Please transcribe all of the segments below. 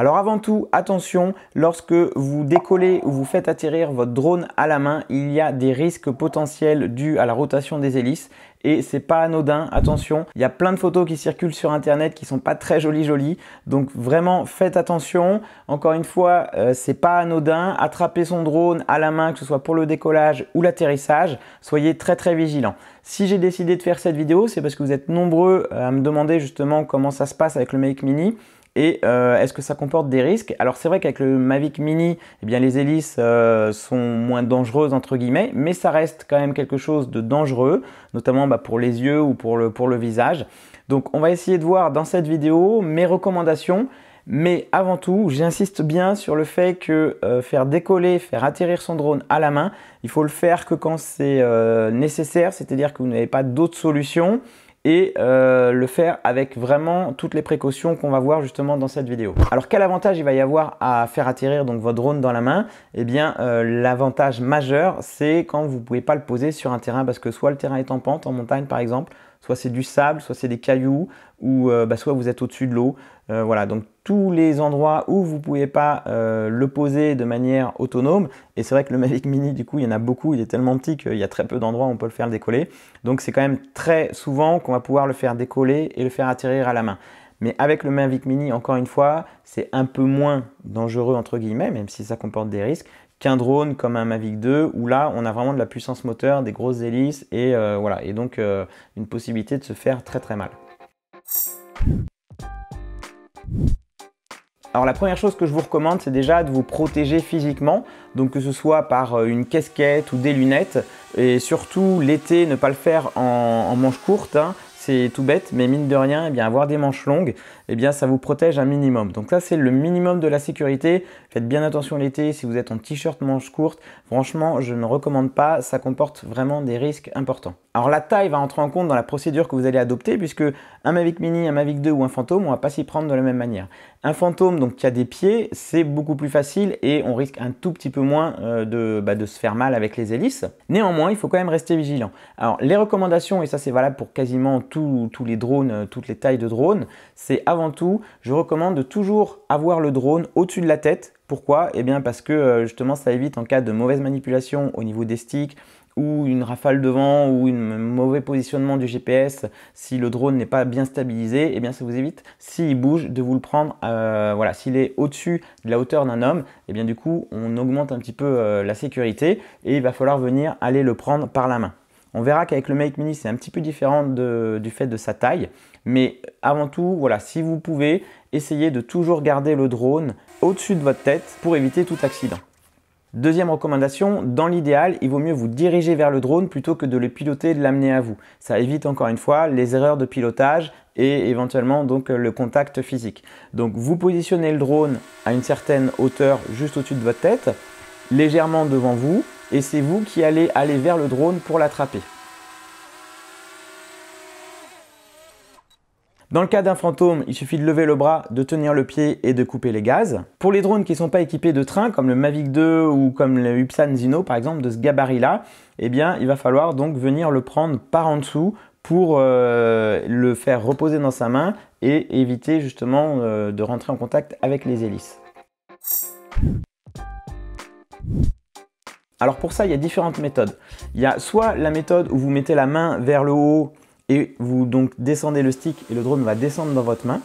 Alors avant tout, attention, lorsque vous décollez ou vous faites atterrir votre drone à la main, il y a des risques potentiels dus à la rotation des hélices et c'est pas anodin, attention, il y a plein de photos qui circulent sur internet qui sont pas très jolies jolies, donc vraiment faites attention, encore une fois euh, c'est pas anodin, attrapez son drone à la main que ce soit pour le décollage ou l'atterrissage, soyez très très vigilants. Si j'ai décidé de faire cette vidéo, c'est parce que vous êtes nombreux euh, à me demander justement comment ça se passe avec le Make Mini, et euh, est-ce que ça comporte des risques Alors c'est vrai qu'avec le Mavic Mini, eh bien, les hélices euh, sont moins dangereuses entre guillemets, mais ça reste quand même quelque chose de dangereux, notamment bah, pour les yeux ou pour le, visage. Donc on va essayer de voir dans cette vidéo mes recommandations, mais avant tout, j'insiste bien sur le fait que euh, faire décoller, faire atterrir son drone à la main, il faut le faire que quand c'est nécessaire, c'est-à-dire que vous n'avez pas d'autre solution et euh, le faire avec vraiment toutes les précautions qu'on va voir justement dans cette vidéo. Alors quel avantage il va y avoir à faire atterrir donc votre drone dans la main Eh bien euh, l'avantage majeur c'est quand vous ne pouvez pas le poser sur un terrain parce que soit le terrain est en pente en montagne par exemple, soit c'est du sable, soit c'est des cailloux, ou euh, bah, soit vous êtes au-dessus de l'eau. Euh, voilà, donc tous les endroits où vous ne pouvez pas euh, le poser de manière autonome. Et c'est vrai que le Mavic Mini, du coup, il y en a beaucoup, il est tellement petit qu'il y a très peu d'endroits où on peut le faire décoller. Donc c'est quand même très souvent qu'on va pouvoir le faire décoller et le faire atterrir à la main. Mais avec le Mavic Mini, encore une fois, c'est un peu moins dangereux, entre guillemets, même si ça comporte des risques, qu'un drone comme un Mavic 2, où là, on a vraiment de la puissance moteur, des grosses hélices, et euh, voilà, et donc une possibilité de se faire très très mal. Alors la première chose que je vous recommande, c'est déjà de vous protéger physiquement, donc que ce soit par euh, une casquette ou des lunettes, et surtout l'été, ne pas le faire en, manches courtes. Hein. C'est tout bête, mais mine de rien, et eh bien, avoir des manches longues, et eh bien, ça vous protège un minimum. Donc ça, c'est le minimum de la sécurité. Faites bien attention l'été si vous êtes en t-shirt manche courtes. Franchement, je ne recommande pas, ça comporte vraiment des risques importants. Alors la taille va entrer en compte dans la procédure que vous allez adopter puisque un Mavic Mini, un Mavic 2 ou un Phantom, on ne va pas s'y prendre de la même manière. Un fantôme donc, qui a des pieds, c'est beaucoup plus facile et on risque un tout petit peu moins euh, de, bah, de, se faire mal avec les hélices. Néanmoins, il faut quand même rester vigilant. Alors, les recommandations, et ça c'est valable pour quasiment tous les drones, euh, toutes les tailles de drones, c'est avant tout, je recommande de toujours avoir le drone au-dessus de la tête. Pourquoi Eh bien parce que euh, justement ça évite en cas de mauvaise manipulation au niveau des sticks, ou une rafale de vent ou un mauvais positionnement du GPS, si le drone n'est pas bien stabilisé, et eh bien ça vous évite, s'il bouge, de vous le prendre, euh, voilà, s'il est au-dessus de la hauteur d'un homme, et eh bien du coup on augmente un petit peu euh, la sécurité et il va falloir venir aller le prendre par la main. On verra qu'avec le Make Mini, c'est un petit peu différent du fait de sa taille. Mais avant tout, voilà, si vous pouvez, essayez de toujours garder le drone au-dessus de votre tête pour éviter tout accident. Deuxième recommandation, dans l'idéal, il vaut mieux vous diriger vers le drone plutôt que de le piloter et de l'amener à vous. Ça évite encore une fois les erreurs de pilotage et éventuellement donc le contact physique. Donc vous positionnez le drone à une certaine hauteur juste au-dessus de votre tête, légèrement devant vous, et c'est vous qui allez aller vers le drone pour l'attraper. Dans le cas d'un fantôme, il suffit de lever le bras, de tenir le pied et de couper les gaz. Pour les drones qui ne sont pas équipés de train, comme le Mavic 2 ou comme le Upsan Zino par exemple, de ce gabarit-là, eh bien il va falloir donc venir le prendre par en dessous pour euh, le faire reposer dans sa main et éviter justement euh, de rentrer en contact avec les hélices. Alors pour ça, il y a différentes méthodes. Il y a soit la méthode où vous mettez la main vers le haut et vous donc descendez le stick et le drone va descendre dans votre main.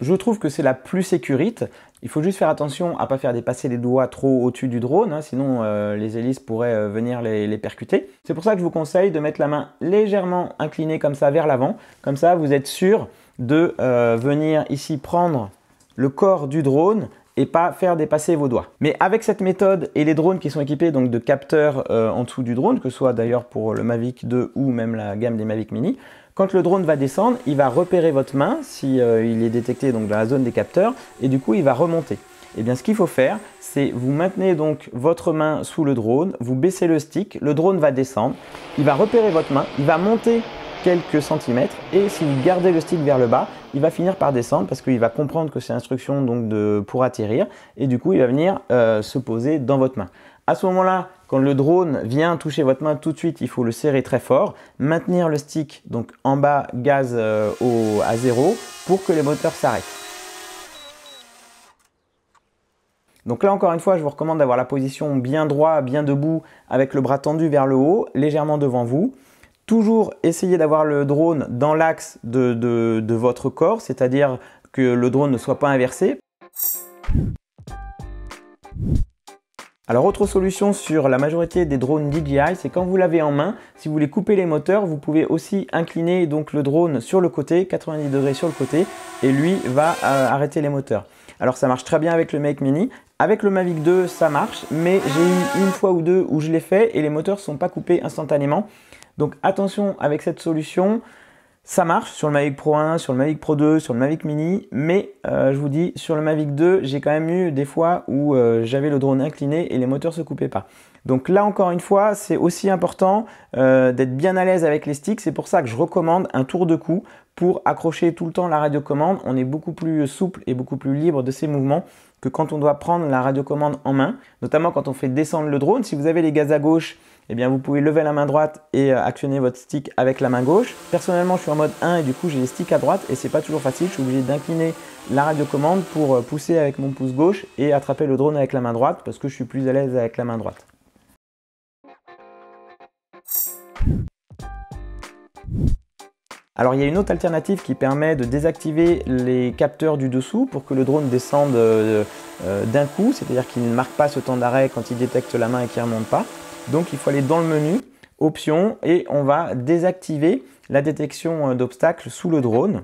Je trouve que c'est la plus sécurite. Il faut juste faire attention à ne pas faire dépasser les doigts trop au-dessus du drone, hein, sinon euh, les hélices pourraient euh, venir les, percuter. C'est pour ça que je vous conseille de mettre la main légèrement inclinée comme ça vers l'avant. Comme ça, vous êtes sûr de euh, venir ici prendre le corps du drone et pas faire dépasser vos doigts. Mais avec cette méthode et les drones qui sont équipés donc de capteurs euh, en dessous du drone, que ce soit d'ailleurs pour le Mavic 2 ou même la gamme des Mavic Mini, quand le drone va descendre, il va repérer votre main si euh, il est détecté donc dans la zone des capteurs et du coup il va remonter. Et eh bien ce qu'il faut faire, c'est vous maintenez donc votre main sous le drone, vous baissez le stick, le drone va descendre, il va repérer votre main, il va monter quelques centimètres et si vous gardez le stick vers le bas, il va finir par descendre parce qu'il va comprendre que c'est l'instruction donc de, pour atterrir et du coup il va venir euh, se poser dans votre main. À ce moment-là, quand le drone vient toucher votre main tout de suite, il faut le serrer très fort, maintenir le stick donc en bas gaz euh, à zéro pour que les moteurs s'arrêtent. Donc là encore une fois, je vous recommande d'avoir la position bien droit, bien debout, avec le bras tendu vers le haut, légèrement devant vous. Toujours essayer d'avoir le drone dans l'axe de, votre corps, c'est-à-dire que le drone ne soit pas inversé. Alors autre solution sur la majorité des drones DJI, c'est quand vous l'avez en main, si vous voulez couper les moteurs, vous pouvez aussi incliner donc le drone sur le côté, 90 degrés sur le côté, et lui va euh, arrêter les moteurs. Alors ça marche très bien avec le Make Mini, avec le Mavic 2, ça marche, mais j'ai eu une fois ou deux où je l'ai fait et les moteurs ne sont pas coupés instantanément. Donc attention avec cette solution. Ça marche sur le Mavic Pro 1, sur le Mavic Pro 2, sur le Mavic Mini, mais euh, je vous dis, sur le Mavic 2, j'ai quand même eu des fois où euh, j'avais le drone incliné et les moteurs se coupaient pas. Donc là encore une fois, c'est aussi important euh, d'être bien à l'aise avec les sticks. C'est pour ça que je recommande un tour de cou pour accrocher tout le temps la radio-commande. On est beaucoup plus souple et beaucoup plus libre de ses mouvements que quand on doit prendre la radiocommande en main, notamment quand on fait descendre le drone. Si vous avez les gaz à gauche, eh bien vous pouvez lever la main droite et euh, actionner votre stick avec la main gauche. Personnellement, je suis en mode 1 et du coup, j'ai les sticks à droite et c'est pas toujours facile. Je suis obligé d'incliner la radiocommande pour euh, pousser avec mon pouce gauche et attraper le drone avec la main droite parce que je suis plus à l'aise avec la main droite. Alors il y a une autre alternative qui permet de désactiver les capteurs du dessous pour que le drone descende euh, euh, d'un coup, c'est-à-dire qu'il ne marque pas ce temps d'arrêt quand il détecte la main et qu'il ne remonte pas. Donc il faut aller dans le menu, options, et on va désactiver la détection euh, d'obstacles sous le drone.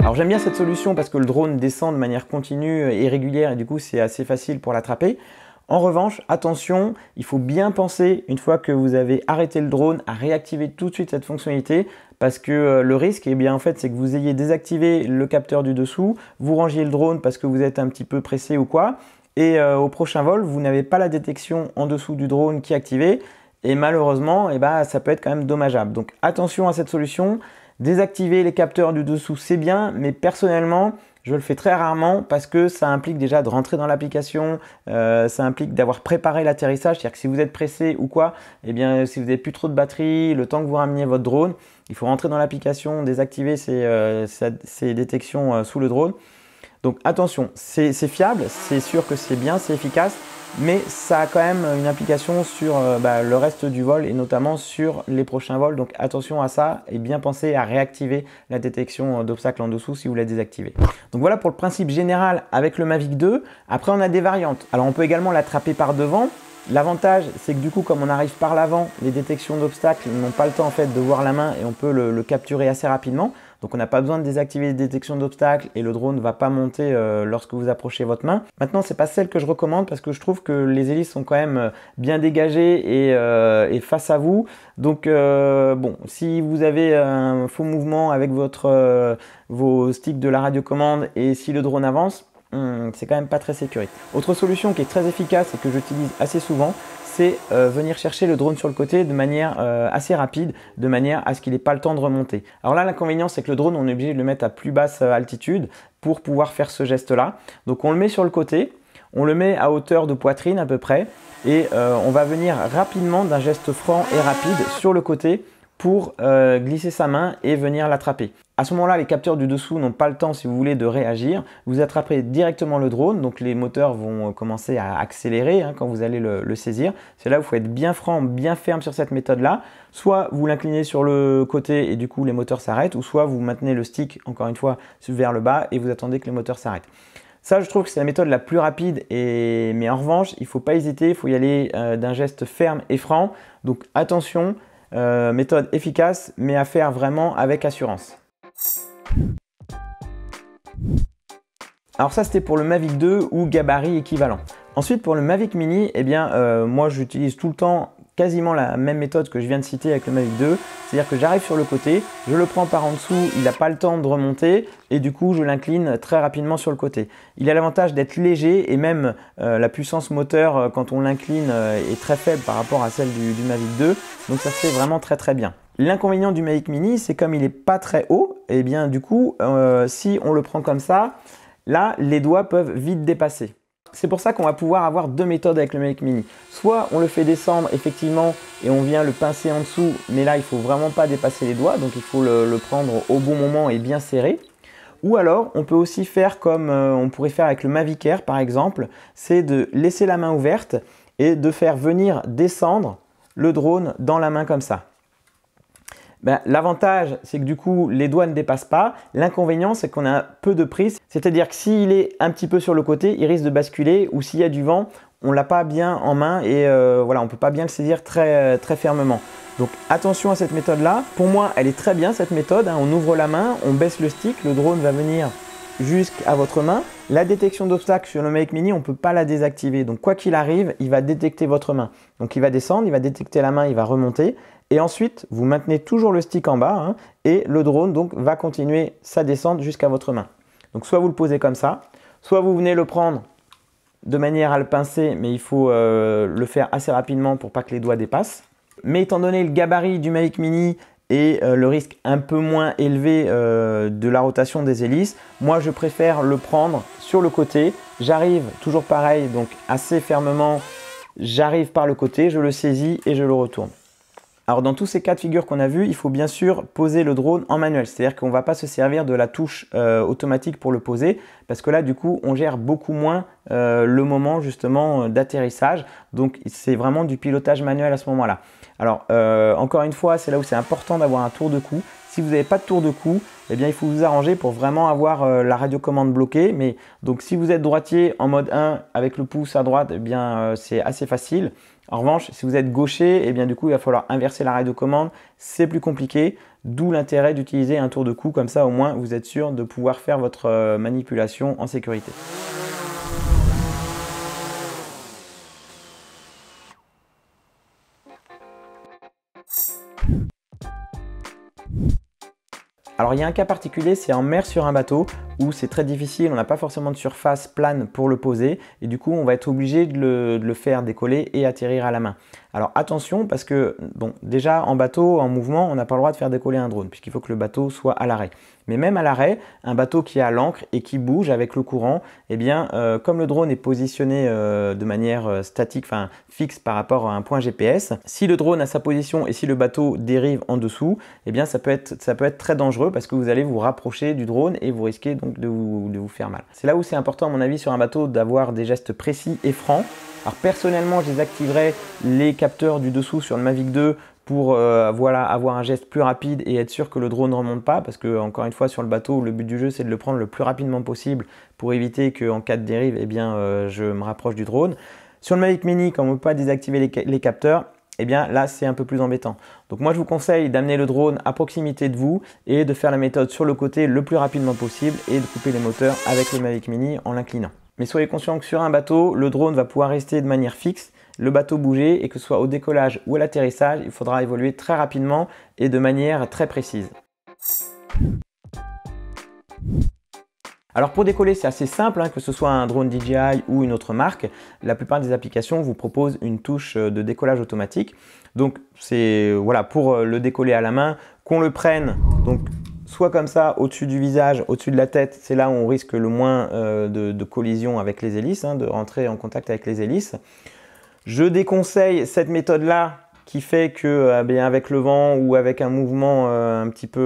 Alors j'aime bien cette solution parce que le drone descend de manière continue et régulière et du coup c'est assez facile pour l'attraper. En revanche, attention, il faut bien penser, une fois que vous avez arrêté le drone, à réactiver tout de suite cette fonctionnalité parce que euh, le risque, eh bien, en fait, c'est que vous ayez désactivé le capteur du dessous, vous rangiez le drone parce que vous êtes un petit peu pressé ou quoi, et euh, au prochain vol, vous n'avez pas la détection en dessous du drone qui est activée, et malheureusement, eh ben, ça peut être quand même dommageable. Donc attention à cette solution, désactiver les capteurs du dessous, c'est bien, mais personnellement, je le fais très rarement parce que ça implique déjà de rentrer dans l'application, euh, ça implique d'avoir préparé l'atterrissage, c'est-à-dire que si vous êtes pressé ou quoi, eh bien si vous n'avez plus trop de batterie, le temps que vous rameniez votre drone, il faut rentrer dans l'application, désactiver ces, euh, détections euh, sous le drone. Donc attention, c'est fiable, c'est sûr que c'est bien, c'est efficace, mais ça a quand même une implication sur euh, bah, le reste du vol et notamment sur les prochains vols. Donc attention à ça et bien penser à réactiver la détection euh, d'obstacles en dessous si vous la désactivez. Donc voilà pour le principe général avec le Mavic 2. Après on a des variantes. Alors on peut également l'attraper par devant. L'avantage, c'est que du coup, comme on arrive par l'avant, les détections d'obstacles n'ont pas le temps en fait de voir la main et on peut le capturer assez rapidement. Donc on n'a pas besoin de désactiver les détections d'obstacles et le drone ne va pas monter euh, lorsque vous approchez votre main. Maintenant, ce n'est pas celle que je recommande parce que je trouve que les hélices sont quand même euh, bien dégagées euh, et, face à vous. Donc bon, si vous avez un faux mouvement avec votre, vos sticks de la radiocommande et si le drone avance, hmm, c'est quand même pas très sécurisé. Autre solution qui est très efficace et que j'utilise assez souvent, euh, venir chercher le drone sur le côté de manière euh, assez rapide, de manière à ce qu'il n'ait pas le temps de remonter. Alors là, l'inconvénient, c'est que le drone, on est obligé de le mettre à plus basse euh, altitude pour pouvoir faire ce geste-là. Donc on le met sur le côté, on le met à hauteur de poitrine à peu près, et on va venir rapidement d'un geste franc et rapide sur le côté pour glisser sa main et venir l'attraper. À ce moment-là, les capteurs du dessous n'ont pas le temps, si vous voulez, de réagir. Vous attrapez directement le drone, donc les moteurs vont euh, commencer à accélérer hein, quand vous allez le, saisir. C'est là où il faut être bien franc, bien ferme sur cette méthode-là. Soit vous l'inclinez sur le côté et du coup les moteurs s'arrêtent, ou soit vous maintenez le stick, encore une fois, vers le bas et vous attendez que les moteurs s'arrêtent. Ça, je trouve que c'est la méthode la plus rapide, mais en revanche, il ne faut pas hésiter, il faut y aller euh, d'un geste ferme et franc. Donc attention, euh, méthode efficace, mais à faire vraiment avec assurance. Alors ça c'était pour le Mavic 2 ou gabarit équivalent. Ensuite pour le Mavic Mini, eh bien euh, moi j'utilise tout le temps quasiment la même méthode que je viens de citer avec le Mavic 2, c'est-à-dire que j'arrive sur le côté, je le prends par en dessous, il n'a pas le temps de remonter et du coup je l'incline très rapidement sur le côté. Il a l'avantage d'être léger et même euh, la puissance moteur euh, quand on l'incline est très faible par rapport à celle du, du Mavic 2, donc ça se fait vraiment très très bien. L'inconvénient du Mavic Mini, c'est comme il n'est pas très haut, et eh bien du coup, euh, si on le prend comme ça, là, les doigts peuvent vite dépasser. C'est pour ça qu'on va pouvoir avoir deux méthodes avec le Mavic Mini. Soit on le fait descendre effectivement et on vient le pincer en dessous, mais là il faut vraiment pas dépasser les doigts, donc il faut le, prendre au bon moment et bien serré. Ou alors on peut aussi faire comme euh, on pourrait faire avec le Mavic Air par exemple, c'est de laisser la main ouverte et de faire venir descendre le drone dans la main comme ça. Ben, l'avantage, c'est que du coup, les doigts ne dépassent pas. L'inconvénient, c'est qu'on a peu de prise. C'est-à-dire que s'il est un petit peu sur le côté, il risque de basculer ou s'il y a du vent, on ne l'a pas bien en main et euh, voilà, on peut pas bien le saisir très, fermement. Donc attention à cette méthode-là. Pour moi, elle est très bien cette méthode. Hein. On ouvre la main, on baisse le stick, le drone va venir jusqu'à votre main. La détection d'obstacles sur le Make Mini, on ne peut pas la désactiver. Donc quoi qu'il arrive, il va détecter votre main. Donc il va descendre, il va détecter la main, il va remonter. Et ensuite, vous maintenez toujours le stick en bas hein, et le drone donc va continuer sa descente jusqu'à votre main. Donc soit vous le posez comme ça, soit vous venez le prendre de manière à le pincer, mais il faut euh, le faire assez rapidement pour pas que les doigts dépassent. Mais étant donné le gabarit du Mavic Mini et euh, le risque un peu moins élevé euh, de la rotation des hélices, moi je préfère le prendre sur le côté. J'arrive toujours pareil, donc assez fermement, j'arrive par le côté, je le saisis et je le retourne. Alors dans tous ces cas de figure qu'on a vu, il faut bien sûr poser le drone en manuel, c'est-à-dire qu'on ne va pas se servir de la touche euh, automatique pour le poser, parce que là du coup on gère beaucoup moins euh, le moment justement euh, d'atterrissage, donc c'est vraiment du pilotage manuel à ce moment-là. Alors encore une fois, c'est là où c'est important d'avoir un tour de cou. Si vous n'avez pas de tour de cou, eh bien il faut vous arranger pour vraiment avoir la radiocommande bloquée. Mais donc si vous êtes droitier en mode 1 avec le pouce à droite, eh bien c'est assez facile. En revanche, si vous êtes gaucher, et eh bien du coup, il va falloir inverser l'arrêt de commande. C'est plus compliqué, d'où l'intérêt d'utiliser un tour de cou. Comme ça, au moins, vous êtes sûr de pouvoir faire votre euh, manipulation en sécurité. Alors il y a un cas particulier, c'est en mer sur un bateau où c'est très difficile, on n'a pas forcément de surface plane pour le poser et du coup on va être obligé de le, faire décoller et atterrir à la main. Alors attention parce que bon déjà en bateau, en mouvement, on n'a pas le droit de faire décoller un drone puisqu'il faut que le bateau soit à l'arrêt. Mais même à l'arrêt, un bateau qui est à l'ancre et qui bouge avec le courant, eh bien euh, comme le drone est positionné euh, de manière euh, statique, enfin fixe par rapport à un point GPS, si le drone a sa position et si le bateau dérive en dessous, eh bien ça peut être, ça peut être très dangereux parce que vous allez vous rapprocher du drone et vous risquez donc de vous, faire mal. C'est là où c'est important, à mon avis, sur un bateau d'avoir des gestes précis et francs. Alors personnellement, je désactiverai les capteurs du dessous sur le Mavic 2 pour euh, voilà, avoir un geste plus rapide et être sûr que le drone ne remonte pas, parce que encore une fois sur le bateau, le but du jeu c'est de le prendre le plus rapidement possible pour éviter qu'en cas de dérive, eh bien, euh, je me rapproche du drone. Sur le Mavic Mini, quand on ne peut pas désactiver les capteurs, eh bien là c'est un peu plus embêtant. Donc moi je vous conseille d'amener le drone à proximité de vous et de faire la méthode sur le côté le plus rapidement possible et de couper les moteurs avec le Mavic Mini en l'inclinant. Mais soyez conscient que sur un bateau, le drone va pouvoir rester de manière fixe, le bateau bouger et que ce soit au décollage ou à l'atterrissage, il faudra évoluer très rapidement et de manière très précise. Alors pour décoller, c'est assez simple, hein, que ce soit un drone DJI ou une autre marque. La plupart des applications vous proposent une touche euh, de décollage automatique. Donc c'est euh, voilà pour euh, le décoller à la main, qu'on le prenne. Donc soit comme ça, au-dessus du visage, au-dessus de la tête, c'est là où on risque le moins de, collision avec les hélices, hein, de rentrer en contact avec les hélices. Je déconseille cette méthode-là qui fait que eh avec le vent ou avec un mouvement un petit peu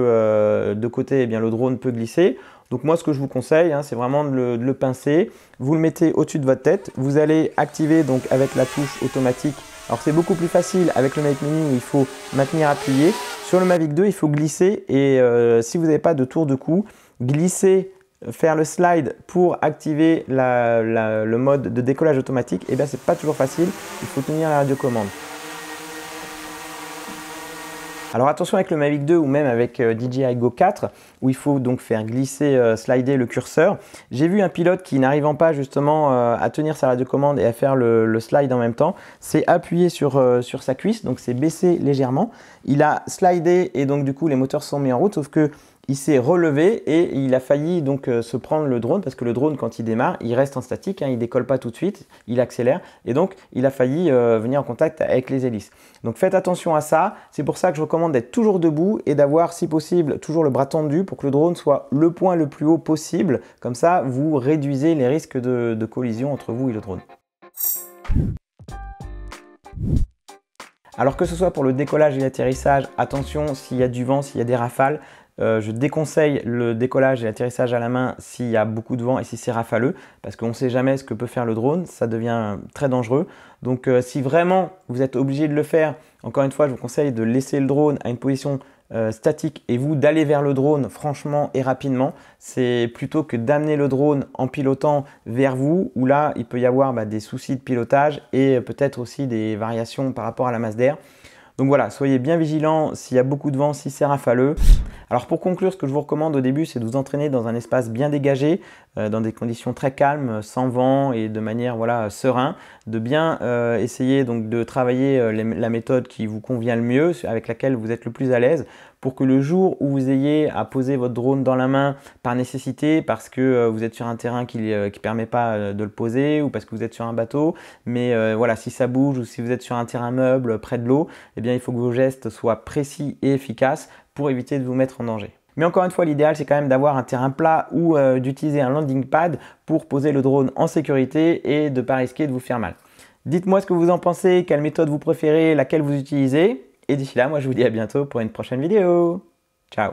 de côté, eh bien, le drone peut glisser. Donc moi, ce que je vous conseille, hein, c'est vraiment de le, pincer. Vous le mettez au-dessus de votre tête. Vous allez activer donc avec la touche automatique. Alors c'est beaucoup plus facile avec le Mavic Mini où il faut maintenir appuyé. Sur le Mavic 2, il faut glisser et euh, si vous n'avez pas de tour de cou, glisser faire le slide pour activer le mode de décollage automatique, et eh bien c'est pas toujours facile, il faut tenir la radiocommande. Alors attention avec le Mavic 2 ou même avec DJI Go 4 où il faut donc faire glisser, euh, slider le curseur. J'ai vu un pilote qui n'arrivant pas justement euh, à tenir sa radio-commande et à faire le, slide en même temps, s'est appuyé sur, euh, sur sa cuisse, donc s'est baissé légèrement. Il a slidé et donc du coup les moteurs sont mis en route, sauf que il s'est relevé et il a failli donc euh, se prendre le drone parce que le drone quand il démarre il reste en statique, il hein, il décolle pas tout de suite, il accélère et donc il a failli euh, venir en contact avec les hélices. Donc faites attention à ça, c'est pour ça que je recommande d'être toujours debout et d'avoir si possible toujours le bras tendu pour que le drone soit le point le plus haut possible, comme ça vous réduisez les risques de collision entre vous et le drone. Alors que ce soit pour le décollage et l'atterrissage, attention s'il y a du vent, s'il y a des rafales, euh, je déconseille le décollage et l'atterrissage à la main s'il y a beaucoup de vent et si c'est rafaleux, parce qu'on ne sait jamais ce que peut faire le drone, ça devient très dangereux. Donc euh, si vraiment vous êtes obligé de le faire, encore une fois, je vous conseille de laisser le drone à une position euh, statique et vous d'aller vers le drone franchement et rapidement, c'est plutôt que d'amener le drone en pilotant vers vous où là il peut y avoir bah, des soucis de pilotage et peut-être aussi des variations par rapport à la masse d'air. Donc voilà, soyez bien vigilants s'il y a beaucoup de vent, si c'est rafaleux. Alors pour conclure, ce que je vous recommande au début, c'est de vous entraîner dans un espace bien dégagé, euh, dans des conditions très calmes, sans vent et de manière voilà serein, de bien euh, essayer donc de travailler euh, la méthode qui vous convient le mieux, avec laquelle vous êtes le plus à l'aise pour que le jour où vous ayez à poser votre drone dans la main par nécessité, parce que euh, vous êtes sur un terrain qui ne euh, permet pas euh, de le poser, ou parce que vous êtes sur un bateau, mais voilà, si ça bouge, ou si vous êtes sur un terrain meuble près de l'eau, eh bien il faut que vos gestes soient précis et efficaces pour éviter de vous mettre en danger. Mais encore une fois, l'idéal, c'est quand même d'avoir un terrain plat ou d'utiliser un landing pad pour poser le drone en sécurité et de ne pas risquer de vous faire mal. Dites-moi ce que vous en pensez, quelle méthode vous préférez, laquelle vous utilisez. Et d'ici là, moi je vous dis à bientôt pour une prochaine vidéo. Ciao